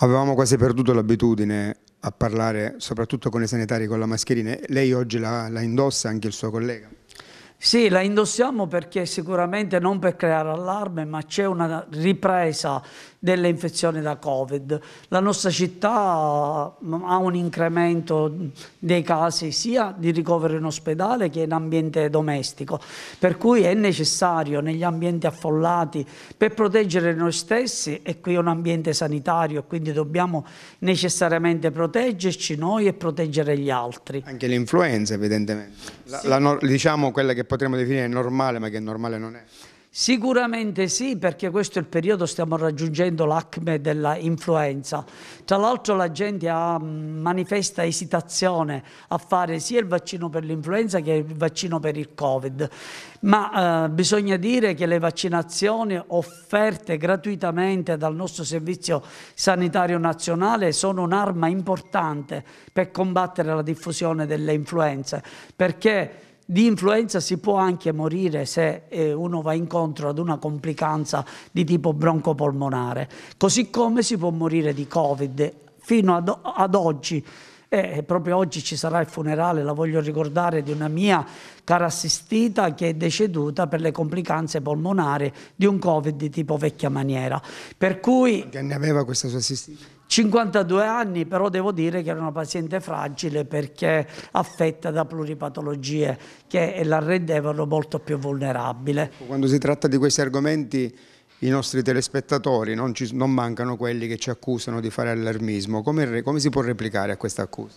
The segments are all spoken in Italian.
Avevamo quasi perduto l'abitudine a parlare, soprattutto con i sanitari, con la mascherina. Lei oggi la, la indossa, anche il suo collega? Sì, la indossiamo perché sicuramente non per creare allarme, ma c'è una ripresa delle infezioni da Covid. La nostra città mm, ha un incremento dei casi sia di ricovero in ospedale che in ambiente domestico, per cui è necessario negli ambienti affollati per proteggere noi stessi e qui è un ambiente sanitario, quindi dobbiamo necessariamente proteggerci noi e proteggere gli altri. Anche l'influenza evidentemente, la, sì. la, diciamo quella che potremmo definire normale, ma che normale non è? Sicuramente sì, perché questo è il periodo, stiamo raggiungendo l'acme della influenza. Tra l'altro la gente ha, mm, manifesta esitazione a fare sia il vaccino per l'influenza che il vaccino per il Covid, ma eh, bisogna dire che le vaccinazioni offerte gratuitamente dal nostro Servizio Sanitario Nazionale sono un'arma importante per combattere la diffusione delle influenze, perché di influenza si può anche morire se eh, uno va incontro ad una complicanza di tipo broncopolmonare, così come si può morire di Covid fino ad, ad oggi eh, e proprio oggi ci sarà il funerale, la voglio ricordare, di una mia cara assistita che è deceduta per le complicanze polmonari di un Covid di tipo vecchia maniera. Per cui... Che ne aveva questa sua assistita? 52 anni, però devo dire che era una paziente fragile perché affetta da pluripatologie che la rendevano molto più vulnerabile. Quando si tratta di questi argomenti i nostri telespettatori, non, ci, non, mancano quelli che ci accusano di fare allarmismo. Come, come si può replicare a questa accusa?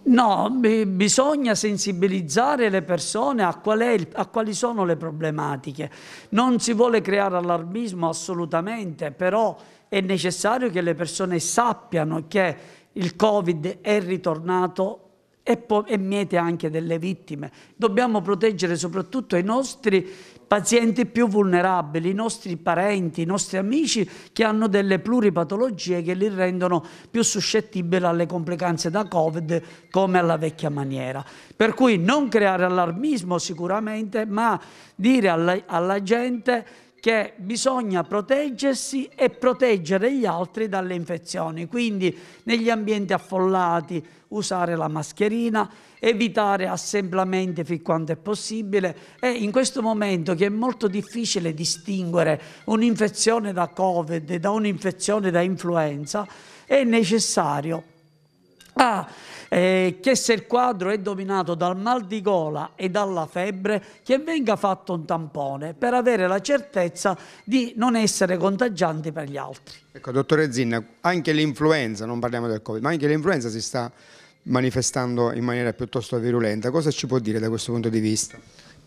No, bisogna sensibilizzare le persone a, qual il, a, quali sono le problematiche. Non si vuole creare allarmismo assolutamente, però è necessario che le persone sappiano che il Covid è ritornato e, po- e miete anche delle vittime. Dobbiamo proteggere soprattutto i nostri pazienti più vulnerabili, i nostri parenti, i nostri amici che hanno delle pluripatologie che li rendono più suscettibili alle complicanze da Covid come alla vecchia maniera. Per cui non creare allarmismo sicuramente, ma dire alla, alla gente che bisogna proteggersi e proteggere gli altri dalle infezioni, quindi negli ambienti affollati usare la mascherina, evitare assemblamenti fin quanto è possibile e in questo momento che è molto difficile distinguere un'infezione da Covid da un'infezione da influenza è necessario Ah, eh, che se il quadro è dominato dal mal di gola e dalla febbre, che venga fatto un tampone per avere la certezza di non essere contagianti per gli altri. Ecco, dottore Zinna, anche l'influenza, non parliamo del Covid, ma anche l'influenza si sta manifestando in maniera piuttosto virulenta. Cosa ci può dire da questo punto di vista?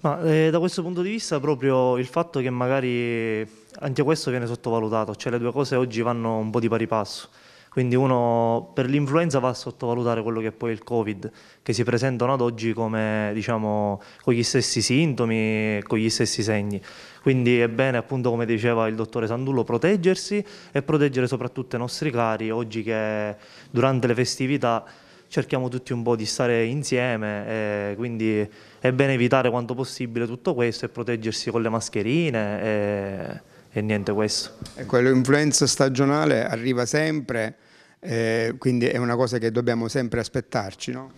Ma, eh, da questo punto di vista proprio il fatto che magari eh, anche questo viene sottovalutato, cioè le due cose oggi vanno un po' di pari passo. Quindi uno per l'influenza va a sottovalutare quello che è poi il Covid, che si presentano ad oggi come, diciamo, con gli stessi sintomi e con gli stessi segni. Quindi è bene, appunto, come diceva il dottore Sandullo, proteggersi e proteggere soprattutto i nostri cari oggi che durante le festività cerchiamo tutti un po' di stare insieme, quindi è bene evitare quanto possibile tutto questo e proteggersi con le mascherine. E e niente questo. Ecco, l'influenza stagionale arriva sempre, eh, quindi è una cosa che dobbiamo sempre aspettarci, no?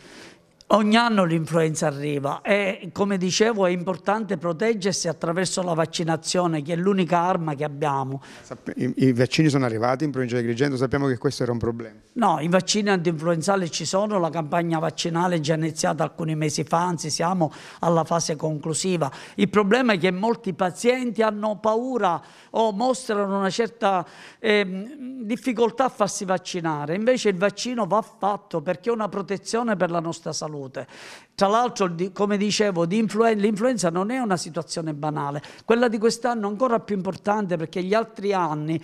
Ogni anno l'influenza arriva e come dicevo è importante proteggersi attraverso la vaccinazione che è l'unica arma che abbiamo. I, I, vaccini sono arrivati in provincia di Agrigento, sappiamo che questo era un problema. No, i vaccini antinfluenzali ci sono, la campagna vaccinale è già iniziata alcuni mesi fa, anzi siamo alla fase conclusiva. Il problema è che molti pazienti hanno paura o mostrano una certa eh, difficoltà a farsi vaccinare, invece il vaccino va fatto perché è una protezione per la nostra salute salute. Tra l'altro, come dicevo, l'influenza non è una situazione banale, quella di quest'anno è ancora più importante perché gli altri anni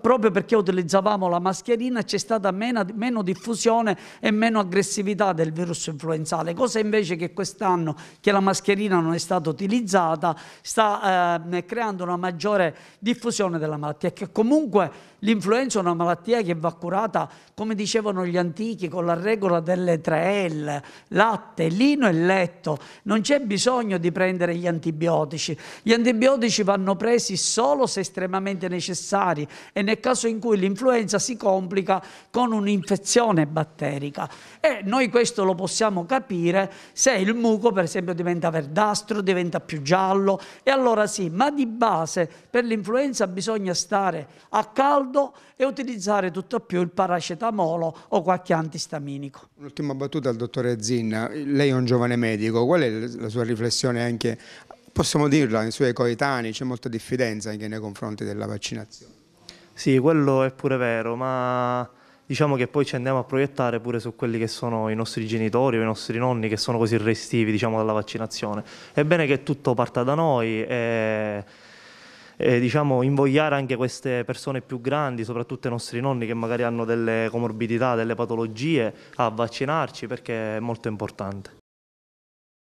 proprio perché utilizzavamo la mascherina c'è stata meno, meno diffusione e meno aggressività del virus influenzale, cosa invece che quest'anno che la mascherina non è stata utilizzata sta eh, creando una maggiore diffusione della malattia, che comunque l'influenza è una malattia che va curata, come dicevano gli antichi, con la regola delle tre L, latte, lino e letto, non c'è bisogno di prendere gli antibiotici, gli antibiotici vanno presi solo se estremamente necessari, e nel caso in cui l'influenza si complica con un'infezione batterica. E noi questo lo possiamo capire se il muco per esempio diventa verdastro, diventa più giallo e allora sì, ma di base per l'influenza bisogna stare a caldo e utilizzare tutto più il paracetamolo o qualche antistaminico. Un'ultima battuta al dottore Zinna, lei è un giovane medico, qual è la sua riflessione anche possiamo dirla, i suoi coetanei c'è molta diffidenza anche nei confronti della vaccinazione. Sì, quello è pure vero, ma diciamo che poi ci andiamo a proiettare pure su quelli che sono i nostri genitori o i nostri nonni che sono così restivi diciamo, dalla vaccinazione. È bene che tutto parta da noi e, e diciamo, invogliare anche queste persone più grandi, soprattutto i nostri nonni che magari hanno delle comorbidità, delle patologie, a vaccinarci perché è molto importante.